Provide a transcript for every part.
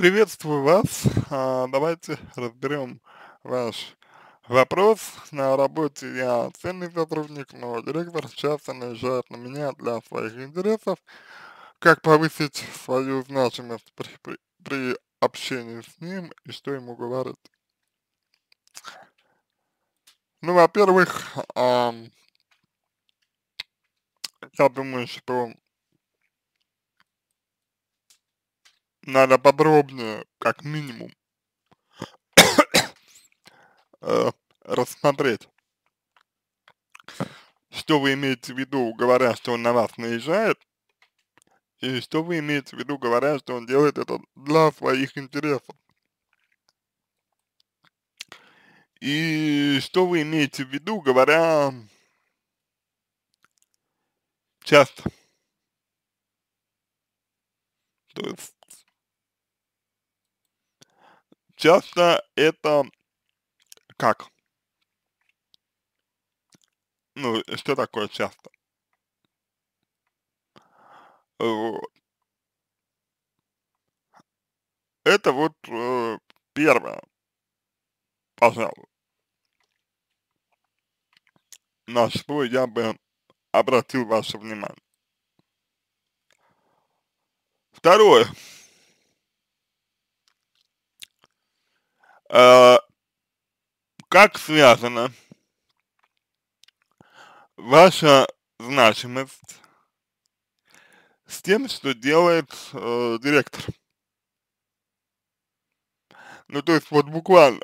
Приветствую вас. А, давайте разберем ваш вопрос. На работе я ценный сотрудник, но директор часто наезжает на меня для своих интересов. Как повысить свою значимость при, при, при общении с ним и что ему говорить? Ну, во-первых, а, я думаю, что надо подробнее как минимум, э, рассмотреть, что вы имеете в виду, говоря, что он на вас наезжает, и что вы имеете в виду, говоря, что он делает это для своих интересов. И что вы имеете в виду, говоря часто? То есть часто это как? Ну, что такое часто? Вот. Э, это вот э, первое, пожалуй, на что я бы обратил ваше внимание. Второе, Э, как связана ваша значимость с тем, что делает э, директор? Ну, то есть, вот буквально,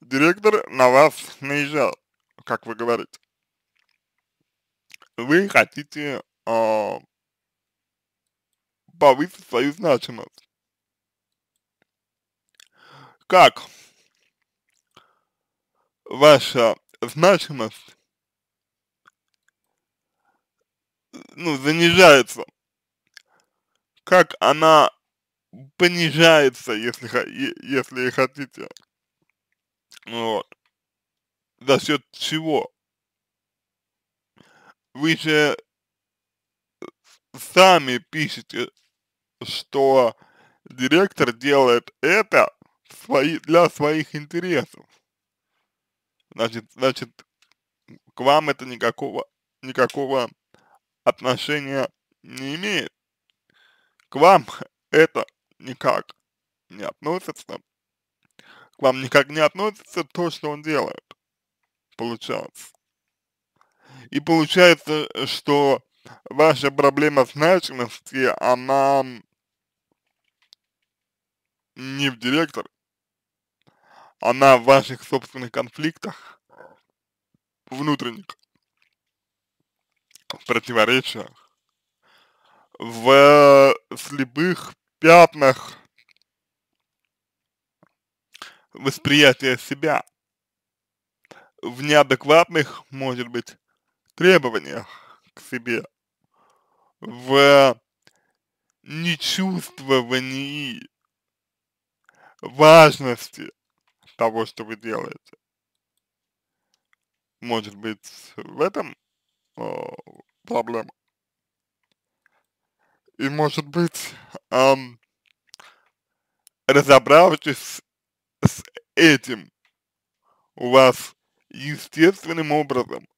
директор на вас наезжал, как вы говорите. Вы хотите э, повысить свою значимость как ваша значимость, ну, занижается, как она понижается, если, если хотите, вот, за счет чего? Вы же сами пишете, что директор делает это свои, для своих интересов. Значит, значит, к вам это никакого, никакого отношения не имеет. К вам это никак не относится. К вам никак не относится то, что он делает. Получается. И получается, что ваша проблема значимости, она не в директоре, она в ваших собственных конфликтах внутренних, в противоречиях, э, в слепых пятнах восприятия себя, в неадекватных, может быть, требованиях к себе, в нечувствовании важности того, что вы делаете. Может быть, в этом э, проблема. И может быть, эм, разобравшись с этим, у вас естественным образом,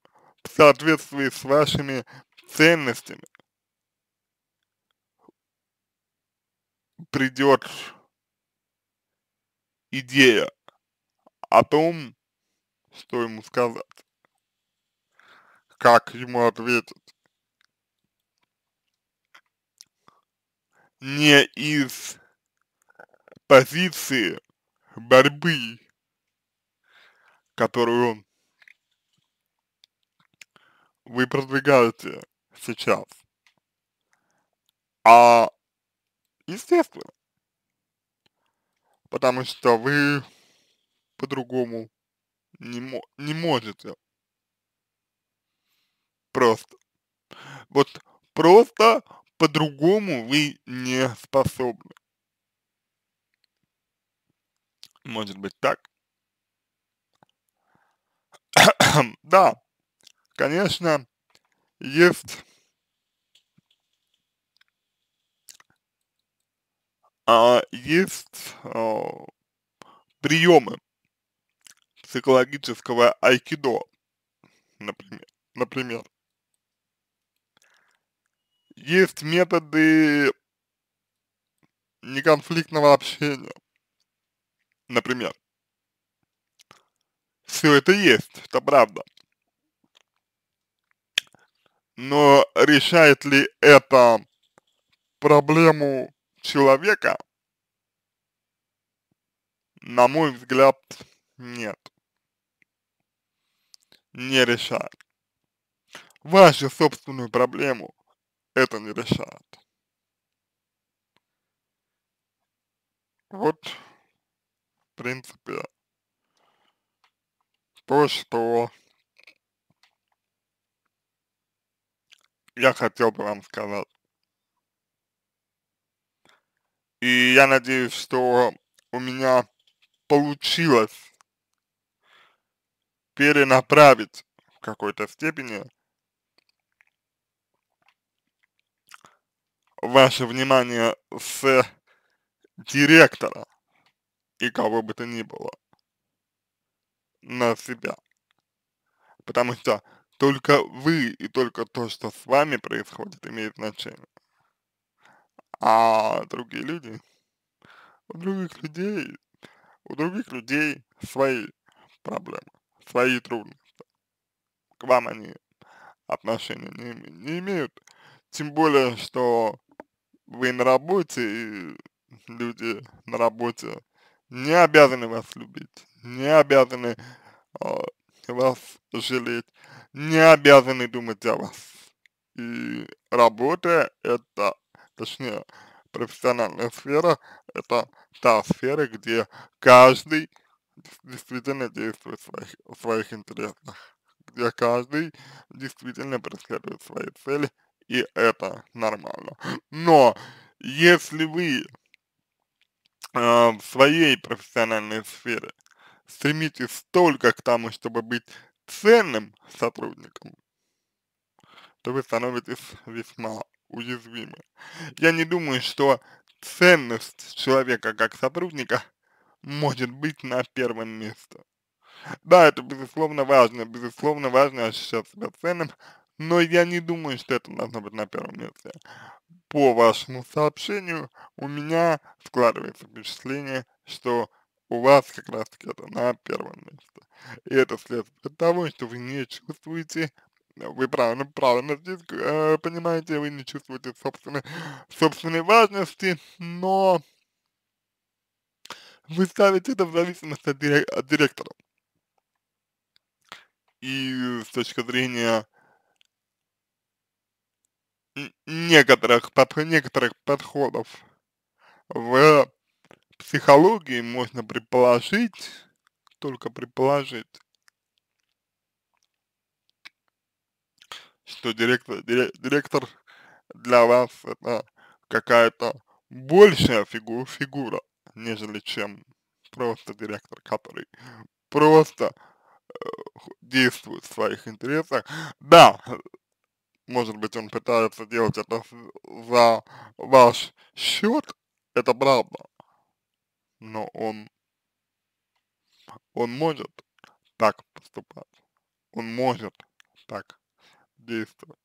в соответствии с вашими ценностями, придет идея о том, что ему сказать, как ему ответить. Не из позиции борьбы, которую вы продвигаете сейчас, а естественно, потому что вы по-другому не, мо не можете. Просто. Вот просто по-другому вы не способны. Может быть так? да, конечно, есть а, есть а, приемы, психологического айкидо, например. например. Есть методы неконфликтного общения, например. Все это есть, это правда. Но решает ли это проблему человека, на мой взгляд, нет не решает Вашу собственную проблему это не решает. Вот, в принципе, то, что я хотел бы вам сказать. И я надеюсь, что у меня получилось перенаправить в какой-то степени ваше внимание с директора и кого бы то ни было на себя. Потому что только вы и только то, что с вами происходит, имеет значение. А другие люди, у других людей, у других людей свои проблемы свои трудности. К вам они отношения не, не имеют. Тем более, что вы на работе, и люди на работе не обязаны вас любить, не обязаны э, вас жалеть, не обязаны думать о вас. И работа это, точнее, профессиональная сфера, это та сфера, где каждый действительно действует в своих, в своих интересах, где каждый действительно преследует свои цели, и это нормально. Но если вы э, в своей профессиональной сфере стремитесь только к тому, чтобы быть ценным сотрудником, то вы становитесь весьма уязвимы. Я не думаю, что ценность человека как сотрудника может быть на первом месте. Да, это безусловно важно, безусловно важно ощущать себя ценным, но я не думаю, что это должно быть на первом месте. По вашему сообщению у меня складывается впечатление, что у вас как раз таки это на первом месте. И это следствие того, что вы не чувствуете, вы правильно, правильно здесь э, понимаете, вы не чувствуете собственной, собственной важности, но вы ставите это в зависимости от, дирек от директора. И с точки зрения некоторых, под, некоторых подходов в психологии можно предположить, только предположить, что директор, директор для вас это какая-то большая фигу, фигура, нежели чем просто директор, который просто э, действует в своих интересах. Да, может быть, он пытается делать это за ваш счет, это правда, но он, он может так поступать, он может так действовать.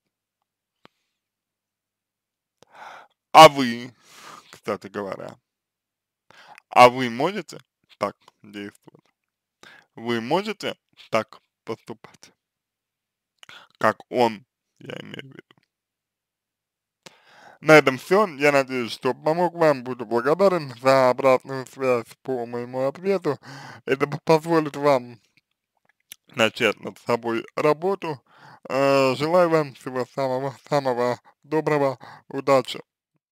А вы, кстати говоря, а вы можете так действовать? Вы можете так поступать? Как он, я имею в виду. На этом все. Я надеюсь, что помог вам. Буду благодарен за обратную связь по моему ответу. Это позволит вам начать над собой работу. Э, желаю вам всего самого-самого доброго. Удачи!